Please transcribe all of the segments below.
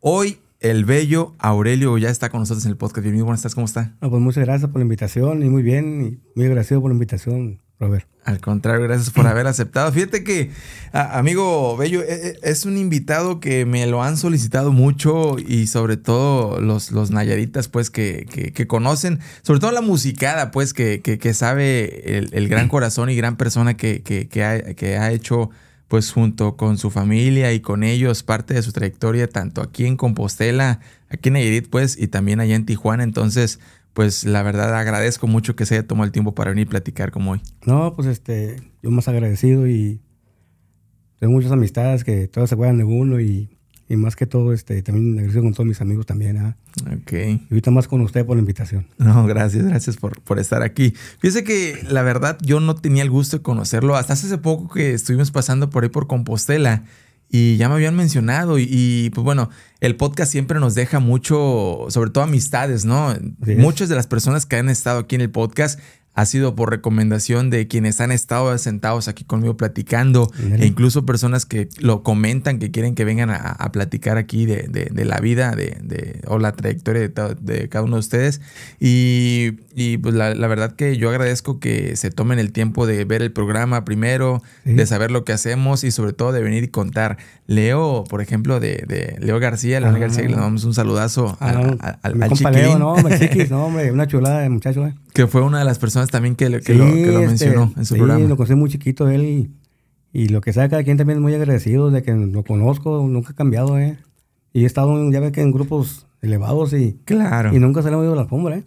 Hoy el bello Aurelio ya está con nosotros en el podcast. Bienvenido, buenas tardes, ¿cómo está? No, ah, pues muchas gracias por la invitación y muy bien, y muy agradecido por la invitación, Robert. Al contrario, gracias por haber aceptado. Fíjate que, amigo Bello, e, e, es un invitado que me lo han solicitado mucho y sobre todo los, los nayaritas, pues, que, conocen, sobre todo la musicada, pues, que, que sabe el, gran corazón y gran persona que, que ha hecho pues junto con su familia y con ellos parte de su trayectoria tanto aquí en Compostela, aquí en Nayarit pues y también allá en Tijuana, entonces pues la verdad agradezco mucho que se haya tomado el tiempo para venir a platicar como hoy. No, pues este, yo más agradecido y tengo muchas amistades que todas se acuerdan de uno y y más que todo, este, también agradezco con todos mis amigos también. ¿ah? Ok. Y ahorita más con usted por la invitación. No, gracias, gracias por, por estar aquí. Fíjese que la verdad yo no tenía el gusto de conocerlo hasta hace poco que estuvimos pasando por ahí por Compostela y ya me habían mencionado y, y, pues bueno, el podcast siempre nos deja mucho, sobre todo amistades, ¿no? Muchas de las personas que han estado aquí en el podcast ha sido por recomendación de quienes han estado sentados aquí conmigo platicando e incluso personas que lo comentan, que quieren que vengan a, platicar aquí de, la vida de, o la trayectoria de, de cada uno de ustedes. Y y pues la, verdad que yo agradezco que se tomen el tiempo de ver el programa primero, de saber lo que hacemos y sobre todo de venir y contar. Leo, por ejemplo, de, Leo García, García, le ah. damos un saludazo al, ah, a, al, no, chiquis, no, hombre, una chulada de muchacho. Eh. Que fue una de las personas también que, lo, este, mencionó en su programa. Sí, lo conocí muy chiquito él y, lo que sabe cada quien también es muy agradecido de que lo conozco, nunca ha cambiado, ¿eh? Y he estado, ya ve que en grupos elevados y... Claro. Y nunca se le ha movido la alfombra, ¿eh?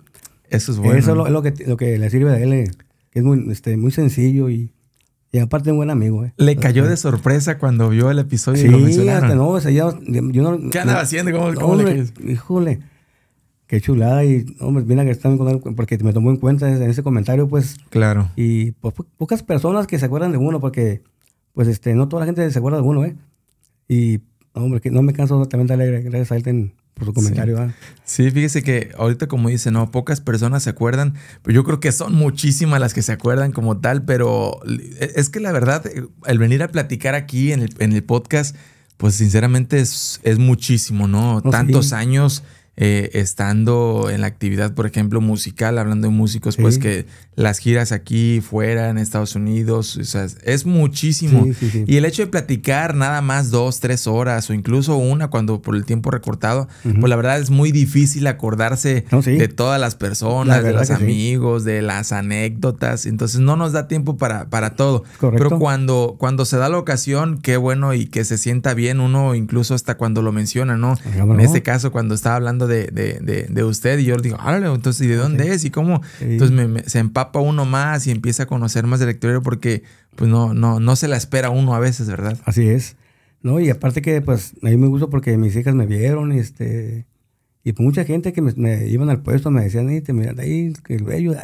Eso es eh, bueno. Eso es lo, que, lo que le sirve a él. Eh, es muy, este, muy sencillo y, y aparte un buen amigo. Eh. Le cayó eh, de sorpresa cuando vio el episodio sí, y lo mencionaron. Hasta, no, o pues, ya, yo no, ¿Qué andaba haciendo? ¿Cómo, le Híjole, qué chulada. Y, hombre, mira que él porque me tomó en cuenta en ese comentario, pues. Claro. Y pues, pocas personas que se acuerdan de uno, porque, pues, este, no toda la gente se acuerda de uno, ¿eh? Y, hombre, que no me canso también de darle gracias a él por comentario. Sí. fíjese que ahorita como dice, no, pocas personas se acuerdan, pero yo creo que son muchísimas las que se acuerdan como tal, pero e, es que la verdad, eh, el venir a platicar aquí en el, en el podcast, pues sinceramente es, es muchísimo, ¿no? Oh, Tantos años eh, estando en la actividad, por ejemplo, musical, hablando de músicos, pues que las giras aquí, fuera, en Estados Unidos, o es muchísimo. y el hecho de platicar nada más dos, tres horas o incluso una cuando por el tiempo recortado, pues la verdad es muy difícil acordarse de todas las personas, de los amigos, de las anécdotas, entonces no nos da tiempo para, para todo. Pero cuando, cuando se da la ocasión, qué bueno y que se sienta bien uno, incluso hasta cuando lo menciona, ¿no? Pues, en este caso, cuando estaba hablando de, de, de, usted. Y yo le digo, Árale, entonces, ¿y de dónde es? ¿Y cómo? Entonces me, se empapa uno más y empieza a conocer más del lectorero porque pues no, no, no se la espera uno a veces, ¿verdad? Así es. No, y aparte que pues a mí me gustó porque mis hijas me vieron, este, y pues, mucha gente que me, iban al puesto me decían, ahí te miran ahí, que bello,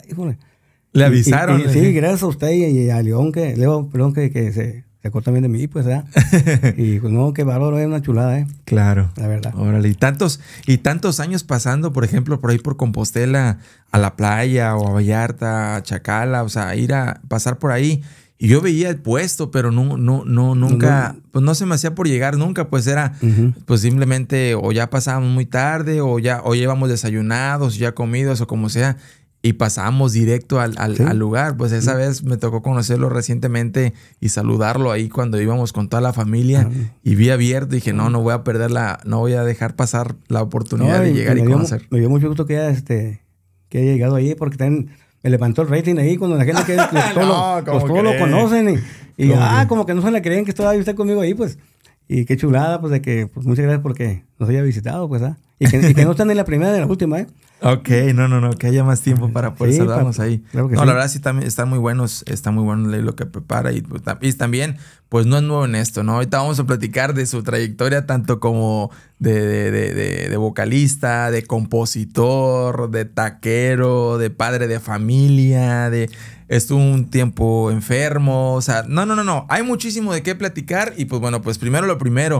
Le avisaron. sí, gracias a usted y, a León que, León, perdón, que, que se se también de mí, pues, ¿verdad? y pues, no, qué valor, es una chulada, ¿eh? Claro. La verdad. Órale, y tantos, y tantos años pasando, por ejemplo, por ahí por Compostela, a la playa o a Vallarta, a Chacala, o sea, ir a pasar por ahí. Y yo veía el puesto, pero no, no, no, nunca, pues no se me hacía por llegar nunca, pues era, pues simplemente o ya pasábamos muy tarde o ya, o llevamos desayunados, ya comidos o como sea, y pasamos directo al, lugar. Pues esa vez me tocó conocerlo recientemente y saludarlo ahí cuando íbamos con toda la familia y vi abierto y dije, no, no voy a perder la, no voy a dejar pasar la oportunidad de llegar y, conocer. me dio mucho gusto que haya, este, que llegado ahí porque también me levantó el rating ahí cuando la gente que todos, lo conocen y, ah, como que no se la creen que todavía usted conmigo ahí, pues. Y qué chulada, pues de que pues, muchas gracias porque nos haya visitado, pues, ¿ah? Y que, no están en la primera ni en la última, ¿eh? Ok, no, no, no, que haya más tiempo para poder saludarnos ahí. no, sí. la verdad sí están, están muy buenos, está muy bueno lo que prepara pues, y, también, pues no es nuevo en esto, ¿no? Ahorita vamos a platicar de su trayectoria tanto como de, de vocalista, de compositor, de taquero, de padre de familia, de, estuvo un tiempo enfermo, o sea, no, no, no, no, hay muchísimo de qué platicar y pues bueno, pues primero lo primero,